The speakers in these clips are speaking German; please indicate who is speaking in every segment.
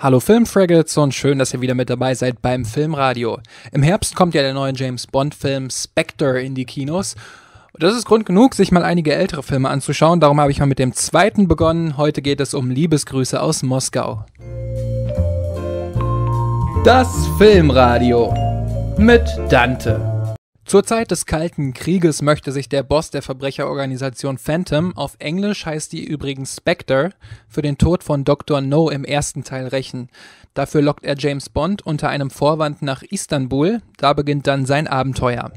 Speaker 1: Hallo Filmfraggles und schön, dass ihr wieder mit dabei seid beim Filmradio. Im Herbst kommt ja der neue James Bond-Film Spectre in die Kinos. Das ist Grund genug, sich mal einige ältere Filme anzuschauen. Darum habe ich mal mit dem zweiten begonnen. Heute geht es um Liebesgrüße aus Moskau. Das Filmradio mit Dante. Zur Zeit des Kalten Krieges möchte sich der Boss der Verbrecherorganisation Phantom, auf Englisch heißt die übrigens Spectre, für den Tod von Dr. No im ersten Teil rächen. Dafür lockt er James Bond unter einem Vorwand nach Istanbul, da beginnt dann sein Abenteuer.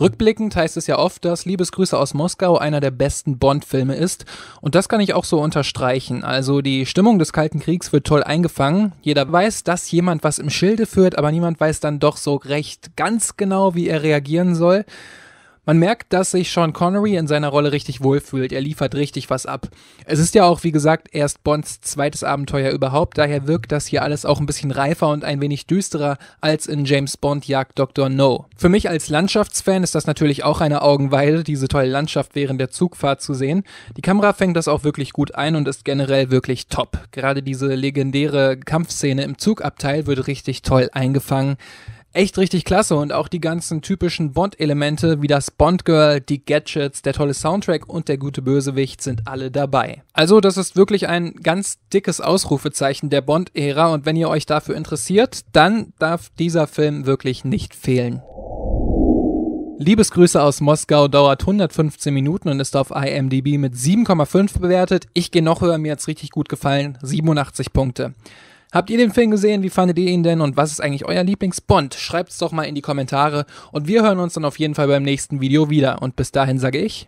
Speaker 1: Rückblickend heißt es ja oft, dass Liebesgrüße aus Moskau einer der besten Bond-Filme ist. Und das kann ich auch so unterstreichen. Also die Stimmung des Kalten Kriegs wird toll eingefangen. Jeder weiß, dass jemand was im Schilde führt, aber niemand weiß dann doch so recht ganz genau, wie er reagieren soll. Man merkt, dass sich Sean Connery in seiner Rolle richtig wohlfühlt. Er liefert richtig was ab. Es ist ja auch, wie gesagt, erst Bonds zweites Abenteuer überhaupt. Daher wirkt das hier alles auch ein bisschen reifer und ein wenig düsterer als in James Bond Jagd Dr. No. Für mich als Landschaftsfan ist das natürlich auch eine Augenweide, diese tolle Landschaft während der Zugfahrt zu sehen. Die Kamera fängt das auch wirklich gut ein und ist generell wirklich top. Gerade diese legendäre Kampfszene im Zugabteil wird richtig toll eingefangen echt richtig klasse und auch die ganzen typischen Bond-Elemente wie das Bond-Girl, die Gadgets, der tolle Soundtrack und der gute Bösewicht sind alle dabei. Also das ist wirklich ein ganz dickes Ausrufezeichen der Bond-Ära und wenn ihr euch dafür interessiert, dann darf dieser Film wirklich nicht fehlen. Liebesgrüße aus Moskau dauert 115 Minuten und ist auf IMDb mit 7,5 bewertet. Ich gehe noch höher, mir hat's richtig gut gefallen, 87 Punkte. Habt ihr den Film gesehen? Wie fandet ihr ihn denn? Und was ist eigentlich euer Lieblingsbond? Schreibt es doch mal in die Kommentare. Und wir hören uns dann auf jeden Fall beim nächsten Video wieder. Und bis dahin sage ich.